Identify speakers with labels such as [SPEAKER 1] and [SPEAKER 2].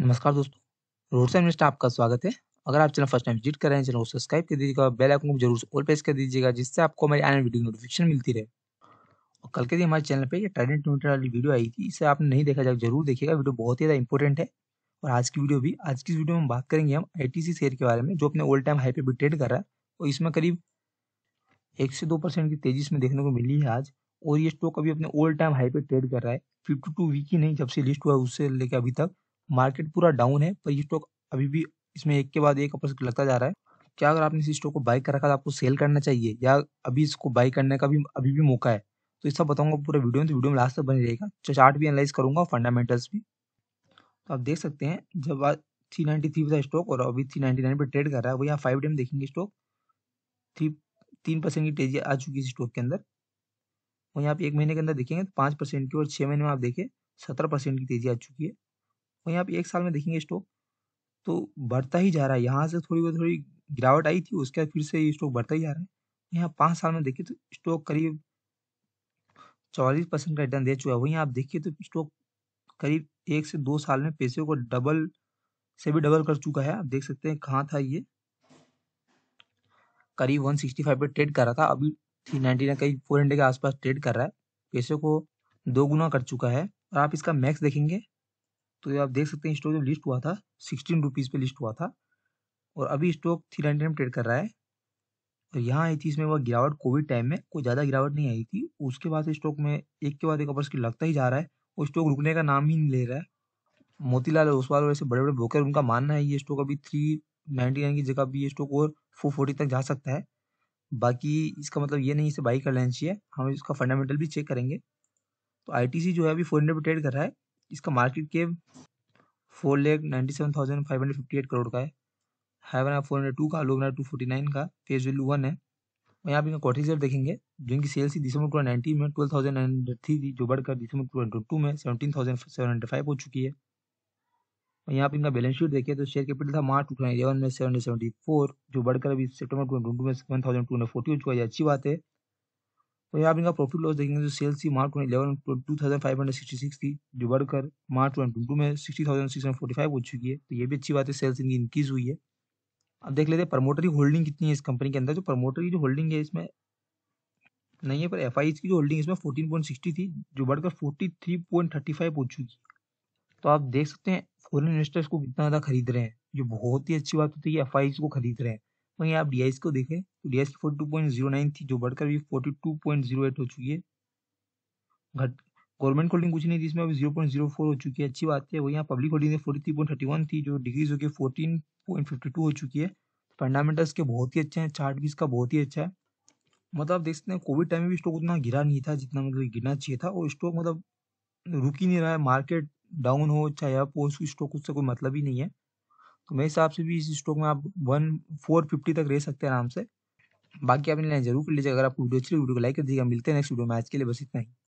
[SPEAKER 1] नमस्कार दोस्तों road side minister आपका स्वागत है अगर आप चैनल फर्स्ट टाइम विजिट कर रहे हैं चैनल को सब्सक्राइब कर दीजिएगा बेल आइकन को जरूर ऑल प्रेस कर दीजिएगा जिससे आपको हमारी आने वीडियो नोटिफिकेशन मिलती रहे और कल के दिन हमारे चैनल पे ये ट्राइडेंट ट्विटर वाली वीडियो आई थी इसे आपने नहीं देखा जाए जरूर देखिएगा वीडियो बहुत ही ज़्यादा इंपॉर्टेंट है और आज की वीडियो भी आज की वीडियो में बात करेंगे हम आई शेयर के बारे में जो अपने ओल्ड टाइम हाई पे भी ट्रेड कर रहा है और इसमें करीब एक से दो परसेंट की तेजी इसमें देखने को मिली है आज और ये स्टॉक अभी अपने ओल्ड टाइम हाई पे ट्रेड कर रहा है फिफ्टी टू वीक ही नहीं जब से लिस्ट हुआ है उससे लेकर अभी तक मार्केट पूरा डाउन है पर ये स्टॉक अभी भी इसमें एक के बाद एक अपर लगता जा रहा है क्या अगर आपने इस स्टॉक को बाई कर रखा तो आपको सेल करना चाहिए या अभी इसको बाई करने का भी अभी भी मौका है तो इस सब बताऊंगा पूरा वीडियो में तो वीडियो में लास्ट तक बनी रहेगा चार्ट भी एनालाइज करूंगा फंडामेंटल्स भी तो आप देख सकते हैं जब आज थ्री नाइन्टी थ्री था स्टॉक और अभी थ्री नाइन्टी नाइन पर ट्रेड कर रहा है वो यहाँ फाइव डे में देखेंगे स्टॉक थ्री तीन परसेंट की तेजी आ चुकी है स्टॉक के अंदर वहीं आप एक महीने के अंदर देखेंगे तो पाँच परसेंट की और छः महीने में आप देखें सत्रह परसेंट की तेजी आ चुकी है और यहाँ पे एक साल में देखेंगे स्टॉक तो बढ़ता ही जा रहा है यहाँ से थोड़ी बहुत थोड़ी गिरावट आई थी उसके बाद फिर से ये स्टॉक बढ़ता ही जा रहा है यहाँ पाँच साल में देखिए तो स्टॉक करीब चौवालीस परसेंट का रिटर्न दे चुका है वहीं आप देखिए तो स्टॉक करीब एक से दो साल में पैसे को डबल से भी डबल कर चुका है आप देख सकते हैं कहाँ था ये करीब 165 पे ट्रेड कर रहा था अभी थ्री 399 करीब 400 के आसपास ट्रेड कर रहा है पैसे को दो गुना कर चुका है और आप इसका मैक्स देखेंगे तो ये आप देख सकते हैं स्टॉक जब लिस्ट हुआ था सिक्सटीन रुपीज़ पे लिस्ट हुआ था और अभी स्टॉक थ्री नाइनटी ट्रेड कर रहा है और यहाँ आई थी इसमें वह गिरावट कोविड टाइम में कोई ज़्यादा गिरावट नहीं आई थी उसके बाद स्टॉक में एक के बाद एक अपर लगता ही जा रहा है और स्टॉक रुकने का नाम ही नहीं ले रहा है मोतीलाल ओसवाल और ऐसे बड़े बड़े ब्रोकर उनका मानना है ये स्टॉक अभी थ्री नाइनटी नाइन की जगह भी ये स्टॉक और फोर फोर्टी तक जा सकता है बाकी इसका मतलब ये नहीं इसे बाई कर लेना चाहिए हम इसका फंडामेंटल भी चेक करेंगे तो आईटीसी जो है अभी फोर हंड्रेड पर ट्रेड कर रहा है इसका market cap four lakh ninety seven thousand five hundred fifty eight crore का है हाई बना फोर हंड्रेड टू का लो बना टू फोर्टी नाइन का पेज वैल्यू वन है और यहाँ पे क्वार्टीजर देखेंगे जो इनकी सेल्स थी दिसंबर टू नाइनटी में twelve thousand nine hundred three थी जो बढ़कर दिसंबर टू हंड्रेड टू में seventeen thousand seven hundred five हो चुकी है और यहाँ पर इनका बैलेंस शीट देखिए तो शेयर कैपिटल था मार्च टू थाउजेंड इलेवन में सेवन हंड्रेड सेवेंटी फोर जो बढ़कर अभी सेप्टेबर टू हंड्रेड टू में seven thousand two hundred forty हो चुका है अच्छी बात है तो यहाँ आप इनका प्रॉफिट लॉस देखेंगे तो सेल्स थी March eleven two thousand five hundred sixty six थी जो बढ़कर मार्च ट्वेंटी टू में sixty thousand six hundred forty five हो चुकी है तो ये भी अच्छी बात है सेल्स इनकी इंक्रीज हुई है अब देख लेते हैं प्रमोटर की होल्डिंग कितनी है इस कंपनी के अंदर जो तो प्रमोटर की जो होल्डिंग है इसमें नहीं है पर एफ आई की जो होल्डिंग इसमें फोर्टीन पॉइंट सिक्सटी थी जो बढ़कर forty three point thirty five हो चुकी है तो आप देख सकते हैं फॉरन इन्वेस्टर्स को कितना ज़्यादा खरीद रहे हैं ये बहुत ही अच्छी बात होती है एफ आई को खरीद रहे हैं वहीं तो आप डी को देखें तो D I forty two point zero nine थी जो बढ़कर भी forty two point zero eight हो चुकी है घट गवर्नमेंट होल्डिंग कुछ नहीं थी इसमें अब जीरो पॉइंट जीरो फोर हो चुकी है अच्छी बात है वहीं public holding forty three point thirty one थी जो डिग्रीज होकर फोर्टीन पॉइंट फिफ्टी टू हो चुकी है फंडामेंटल्स के बहुत ही अच्छे हैं चार्ट भी इसका बहुत ही अच्छा है मतलब आप देख सकते हैं कोविड टाइम में भी स्टॉक उतना गिरा नहीं था जितना मतलब गिरना चाहिए था और स्टॉक मतलब रुक ही नहीं रहा है मार्केट डाउन हो चाहे आप स्टॉक उससे कोई मतलब ही नहीं है तो मेरे हिसाब से भी इस स्टॉक में आप वन फोर फिफ्टी तक रह सकते हैं आराम से बाकी आप इन्हें जरूर कर लीजिए अगर आपको वीडियो अच्छी वीडियो को लाइक कर दीजिएगा मिलते हैं नेक्स्ट वीडियो में आज के लिए बस इतना ही